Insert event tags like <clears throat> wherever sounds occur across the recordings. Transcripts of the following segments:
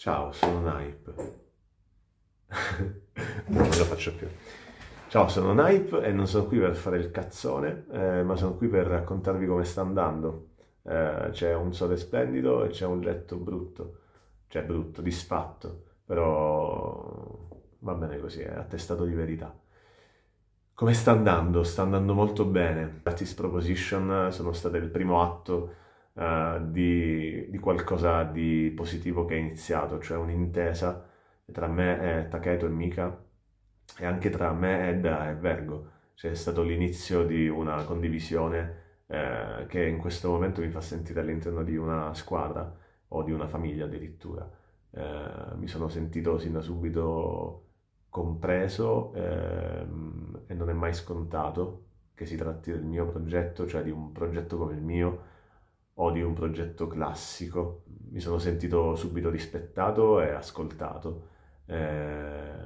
Ciao, sono Naip. <laughs> non me lo faccio più. Ciao, sono Naip e non sono qui per fare il cazzone, eh, ma sono qui per raccontarvi come sta andando. Eh, c'è un sole splendido e c'è un letto brutto, cioè brutto, disfatto, però va bene così, è attestato di verità. Come sta andando? Sta andando molto bene. Artist Proposition sono state il primo atto eh, di, di, qualcosa di positivo che è iniziato, cioè un'intesa tra me e Taketo e Mika e anche tra me e ed, e Vergo. Cioè è stato l'inizio di una condivisione eh, che in questo momento mi fa sentire all'interno di una squadra o di una famiglia addirittura. Eh, mi sono sentito sin da subito compreso ehm, e non è mai scontato che si tratti del mio progetto, cioè di un progetto come il mio o di un progetto classico. Mi sono sentito subito rispettato e ascoltato eh,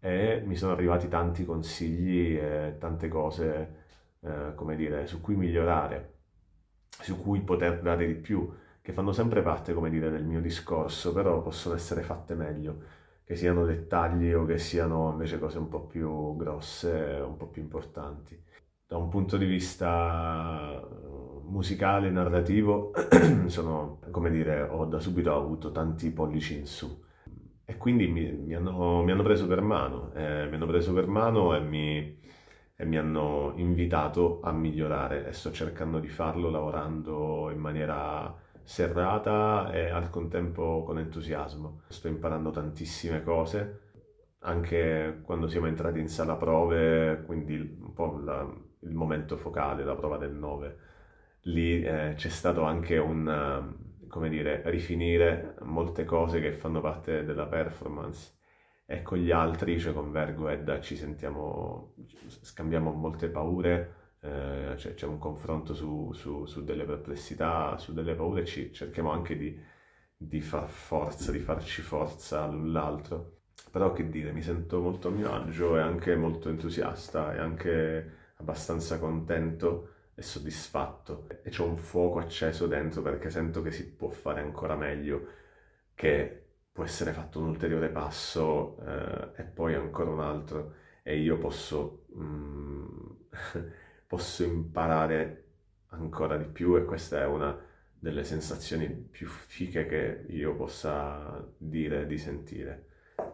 e mi sono arrivati tanti consigli e tante cose, eh, come dire, su cui migliorare, su cui poter dare di più, che fanno sempre parte, come dire, del mio discorso, però possono essere fatte meglio che siano dettagli o che siano invece cose un po' più grosse, un po' più importanti da un punto di vista eh, musicale, narrativo, <clears throat> sono, come dire, ho da subito avuto tanti pollici in su. E quindi mi, mi, hanno, mi hanno, preso per mano, eh, mi hanno preso per mano e mi, e mi, hanno invitato a migliorare e sto cercando di farlo lavorando in maniera serrata e al contempo con entusiasmo. Sto imparando tantissime cose anche quando siamo entrati in sala prove, quindi un po' la, il momento focale, la prova del 9, lì eh, c'è stato anche un, eh, come dire, rifinire molte cose che fanno parte della performance e con gli altri, cioè con Vergo e Edda, ci sentiamo, scambiamo molte paure, eh, c'è, c'è un confronto su, su, su, delle perplessità, su delle paure, ci, cerchiamo anche di, di far forza, di farci forza l'un l'altro però che dire, mi sento molto a mio agio e anche molto entusiasta e anche abbastanza contento e soddisfatto. E c'è un fuoco acceso dentro perché sento che si può fare ancora meglio, che può essere fatto un ulteriore passo eh, e poi ancora un altro e io posso, mm, <laughs> posso imparare ancora di più e questa è una delle sensazioni più fiche che io possa dire di sentire.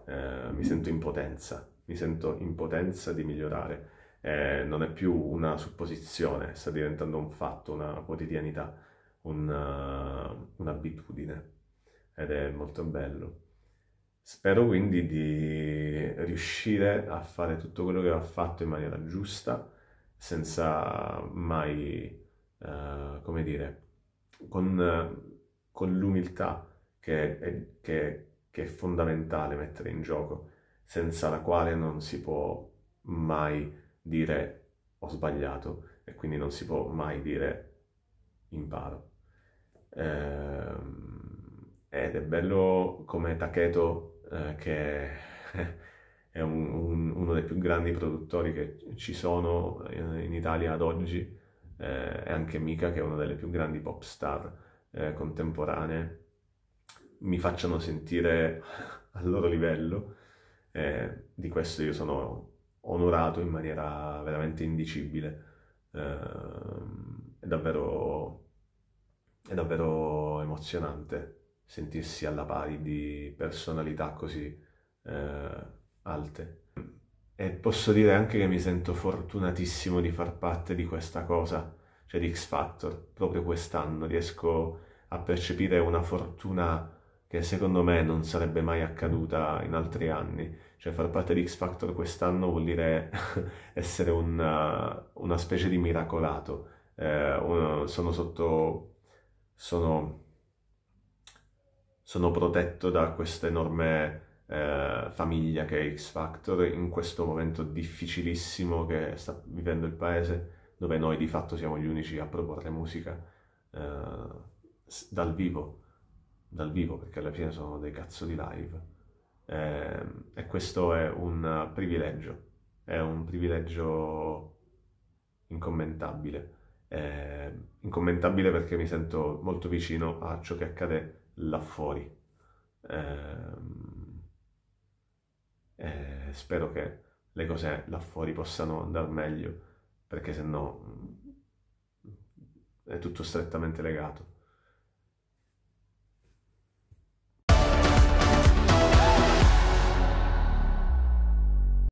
Eh, mi sento in potenza, mi sento in potenza di migliorare. Eh, non è più una supposizione, sta diventando un fatto, una quotidianità, una, eh, un'abitudine ed è molto bello. Spero quindi di riuscire a fare tutto quello che ho fatto in maniera giusta, senza mai, eh, come dire, con, con l'umiltà che, che che è fondamentale mettere in gioco, senza la quale non si può mai dire ho sbagliato e quindi non si può mai dire imparo. Ehm, ed è bello come Taketo, eh, che è un, un, uno dei più grandi produttori che ci sono in Italia ad oggi, eh, e anche Mika, che è una delle più grandi pop star eh, contemporanee, mi facciano sentire <laughs> al loro livello. Eh, di questo io sono onorato in maniera veramente indicibile. Eh, è, davvero, è davvero emozionante sentirsi alla pari di personalità così eh, alte. E posso dire anche che mi sento fortunatissimo di far parte di questa cosa, cioè di X Factor. Proprio quest'anno riesco a percepire una fortuna che secondo me non sarebbe mai accaduta in altri anni. Cioè far parte di X Factor quest'anno vuol dire <laughs> essere una, eh, una specie di miracolato. Eh, uno, sono sotto... sono... sono protetto da questa enorme... Eh, famiglia che è X Factor in questo momento difficilissimo che sta vivendo il paese, dove noi di fatto siamo gli unici a proporre musica eh, dal vivo dal vivo, perché alla fine sono dei cazzo di live. Eh, e questo è un privilegio, è un privilegio incommentabile. Eh, incommentabile perché mi sento molto vicino a ciò che accade là fuori. Eh, spero che le cose là fuori possano andare meglio, perché se no è tutto strettamente legato.